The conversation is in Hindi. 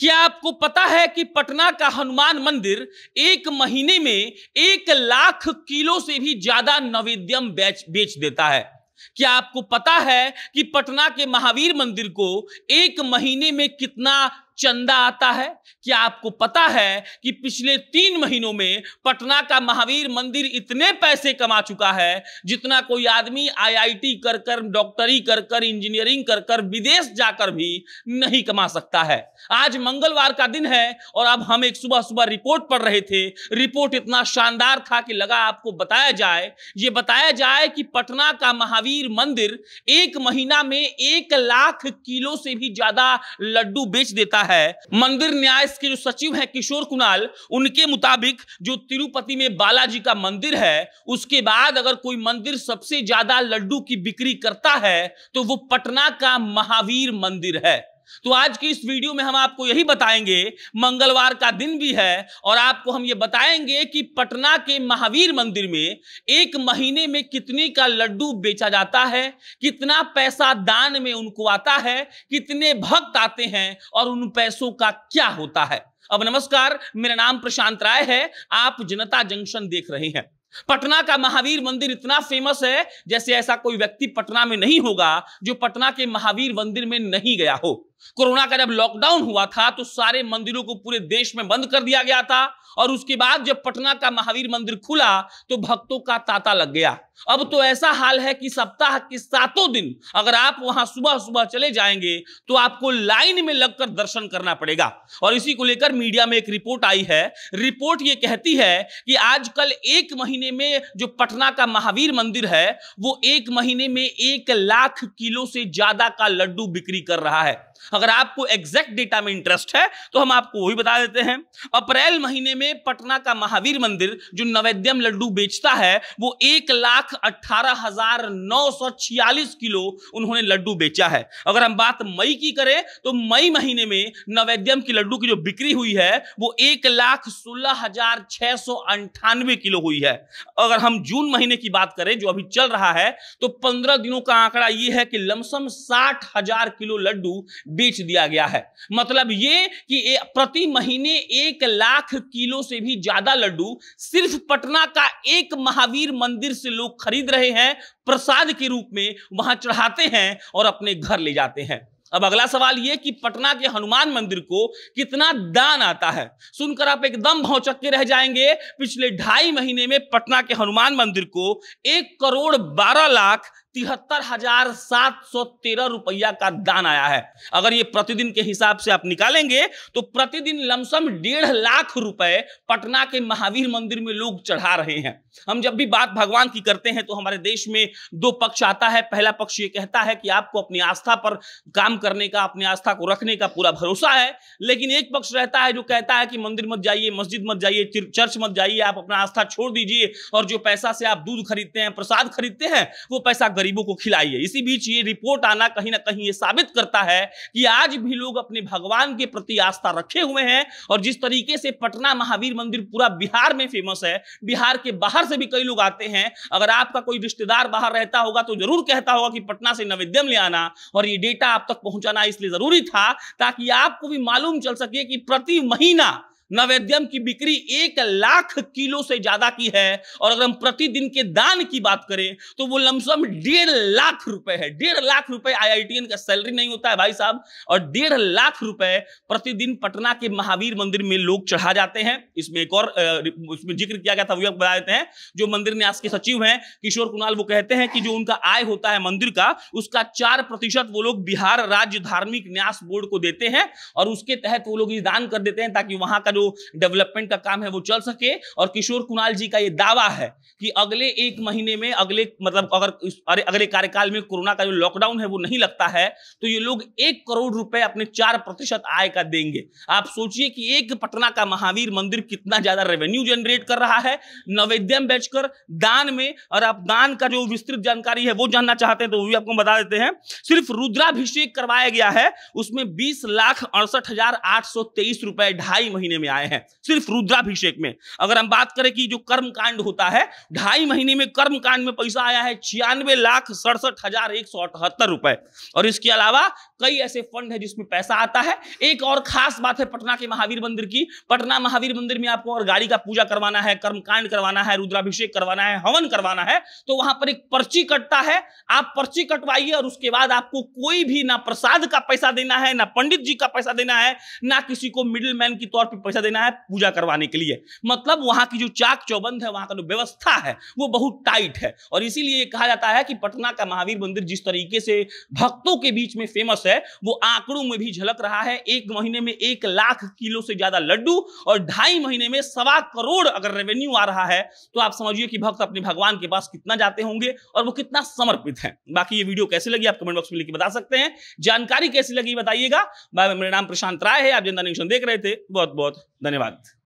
क्या आपको पता है कि पटना का हनुमान मंदिर एक महीने में एक लाख किलो से भी ज्यादा नवेद्यम बेच बेच देता है क्या आपको पता है कि पटना के महावीर मंदिर को एक महीने में कितना चंदा आता है क्या आपको पता है कि पिछले तीन महीनों में पटना का महावीर मंदिर इतने पैसे कमा चुका है जितना कोई आदमी आईआईटी कर कर डॉक्टरी कर कर इंजीनियरिंग कर कर विदेश जाकर भी नहीं कमा सकता है आज मंगलवार का दिन है और अब हम एक सुबह सुबह रिपोर्ट पढ़ रहे थे रिपोर्ट इतना शानदार था कि लगा आपको बताया जाए ये बताया जाए कि पटना का महावीर मंदिर एक महीना में एक लाख किलो से भी ज्यादा लड्डू बेच देता है है मंदिर न्यास के जो सचिव है किशोर कुणाल उनके मुताबिक जो तिरुपति में बालाजी का मंदिर है उसके बाद अगर कोई मंदिर सबसे ज्यादा लड्डू की बिक्री करता है तो वो पटना का महावीर मंदिर है तो आज की इस वीडियो में हम आपको यही बताएंगे मंगलवार का दिन भी है और आपको हम ये बताएंगे कि पटना के महावीर मंदिर में एक महीने में कितने का लड्डू बेचा जाता है कितना पैसा दान में उनको आता है कितने भक्त आते हैं और उन पैसों का क्या होता है अब नमस्कार मेरा नाम प्रशांत राय है आप जनता जंक्शन देख रहे हैं पटना का महावीर मंदिर इतना फेमस है जैसे ऐसा कोई व्यक्ति पटना में नहीं होगा जो पटना के महावीर मंदिर में नहीं गया हो कोरोना का जब लॉकडाउन हुआ था तो सारे मंदिरों को पूरे देश में बंद कर दिया गया था और उसके बाद जब पटना का महावीर मंदिर खुला तो भक्तों का तांता लग गया अब तो ऐसा हाल है कि सप्ताह के सातों दिन अगर आप वहां सुबह सुबह चले जाएंगे तो आपको लाइन में लगकर दर्शन करना पड़ेगा और इसी को लेकर मीडिया में एक रिपोर्ट आई है रिपोर्ट ये कहती है कि आजकल एक महीने में जो पटना का महावीर मंदिर है वो एक महीने में एक लाख किलो से ज्यादा का लड्डू बिक्री कर रहा है अगर आपको एग्जैक्ट डेटा में इंटरेस्ट है तो हम आपको वही बता देते हैं अप्रैल महीने में पटना का महावीर मंदिर जो नवेद्यम लड्डू बेचता है वो एक लाख अट्ठारह हजार नौ सौ छियालीस किलो उन्होंने लड्डू बेचा है अगर हम बात मई की करें तो मई महीने में नवेद्यम की लड्डू की जो बिक्री हुई है वो एक लाख सोलह हजार छह सौ अंठानवे किलो हुई है अगर हम जून महीने की बात करें जो अभी चल रहा है तो पंद्रह दिनों का आंकड़ा यह है कि लमसम साठ हजार किलो लड्डू बेच दिया गया है मतलब ये कि प्रति महीने एक लाख किलो से भी ज्यादा लड्डू सिर्फ पटना का एक महावीर मंदिर से लोग खरीद रहे हैं प्रसाद के रूप में वहां चढ़ाते हैं और अपने घर ले जाते हैं अब अगला सवाल यह कि पटना के हनुमान मंदिर को कितना दान आता है सुनकर आप एकदम भौचक के रह जाएंगे पिछले ढाई महीने में पटना के हनुमान मंदिर को एक करोड़ बारह लाख तिहत्तर हजार सात सौ तेरह रुपया का दान आया है अगर ये प्रतिदिन के हिसाब से आप निकालेंगे तो प्रतिदिन लमसम डेढ़ लाख रुपए पटना के महावीर मंदिर में लोग चढ़ा रहे हैं हम जब भी बात भगवान की करते हैं तो हमारे देश में दो पक्ष आता है पहला पक्ष ये कहता है कि आपको अपनी आस्था पर काम करने का अपनी आस्था को रखने का पूरा भरोसा है लेकिन एक पक्ष रहता है जो कहता है कि मंदिर मत जाइए मस्जिद मत जाइए चर्च मत जाइए आप अपना आस्था छोड़ दीजिए और जो पैसा से आप दूध खरीदते हैं प्रसाद खरीदते हैं वो पैसा गरीब गरीबों को खिलाई है इसी बीच ये रिपोर्ट आना कहीं ना कहीं ये साबित करता है कि आज भी लोग अपने भगवान के प्रति आस्था रखे हुए हैं और जिस तरीके से पटना महावीर मंदिर पूरा बिहार में फेमस है बिहार के बाहर से भी कई लोग आते हैं अगर आपका कोई रिश्तेदार बाहर रहता होगा तो जरूर कहता होगा कि पटना से नवेद्यम ले आना और ये डेटा आप तक पहुंचाना इसलिए जरूरी था ताकि आपको भी मालूम चल सके कि प्रति महीना नवेद्यम की बिक्री एक लाख किलो से ज्यादा की है और अगर हम प्रतिदिन के दान की बात करें तो वो लमसम डेढ़ लाख रुपए है डेढ़ लाख रुपए आई का सैलरी नहीं होता है भाई साहब और डेढ़ लाख रुपए प्रतिदिन पटना के महावीर मंदिर में लोग चढ़ा जाते हैं इसमें एक और उसमें जिक्र किया गया था वो बता देते हैं जो मंदिर न्यास के सचिव हैं किशोर कुणाल वो कहते हैं कि जो उनका आय होता है मंदिर का उसका चार प्रतिशत वो लोग बिहार राज्य धार्मिक न्यास बोर्ड को देते हैं और उसके तहत वो लोग दान कर देते हैं ताकि वहां का जो डेवलपमेंट का काम है वो चल सके और किशोर कुणाल जी का ये दावा है कि अगले एक महीने में अगले मतलब अगर अरे अगले कार्यकाल में कोरोना का जो लॉकडाउन है वो नहीं लगता है तो ये लोग एक करोड़ रुपए अपने चार प्रतिशत आय का देंगे आप सोचिए कि एक पटना का महावीर मंदिर कितना ज्यादा रेवेन्यू जनरेट कर रहा है नवेद्यम बेचकर दान में और आप दान का जो विस्तृत जानकारी है वो जानना चाहते हैं तो वो भी आपको बता देते हैं सिर्फ रुद्राभिषेक करवाया गया है उसमें बीस लाख अड़सठ हजार आठ सौ तेईस रुपए ढाई महीने में आए हैं सिर्फ रुद्राभिषेक में अगर हम बात करें कि जो कर्म कांड होता है ढाई महीने में कर्म कांड में पैसा आया है छियानवे लाख सड़सठ हजार एक सौ अठहत्तर रुपए और इसके अलावा कई ऐसे फंड है जिसमें पैसा आता है एक और खास बात है पटना के महावीर मंदिर की पटना महावीर मंदिर में आपको और गाड़ी का पूजा करवाना है कर्म कांड करवाना है रुद्राभिषेक करवाना है हवन करवाना है तो वहां पर एक पर्ची कटता है आप पर्ची कटवाइए और उसके बाद आपको कोई भी ना प्रसाद का पैसा देना है ना पंडित जी का पैसा देना है ना किसी को मिडिल मैन के तौर पर पैसा देना है पूजा करवाने के लिए मतलब वहां की जो चाक चौबंद है वहां का जो व्यवस्था है वो बहुत टाइट है और इसीलिए कहा जाता है कि पटना का महावीर मंदिर जिस तरीके से भक्तों के बीच में फेमस है वो आंकड़ों में भी झलक रहा है एक महीने में एक लाख किलो से ज्यादा लड्डू और ढाई महीने में सवा करोड़ अगर रेवेन्यू आ रहा है तो आप समझिए कि भक्त अपने भगवान के पास कितना जाते होंगे और वो कितना समर्पित है बाकी ये वीडियो कैसे लगी आप कमेंट बॉक्स में लिखकर बता सकते हैं जानकारी कैसी लगी बताइएगा मेरा नाम प्रशांत राय है आप जनता न्यूज देख रहे थे बहुत बहुत धन्यवाद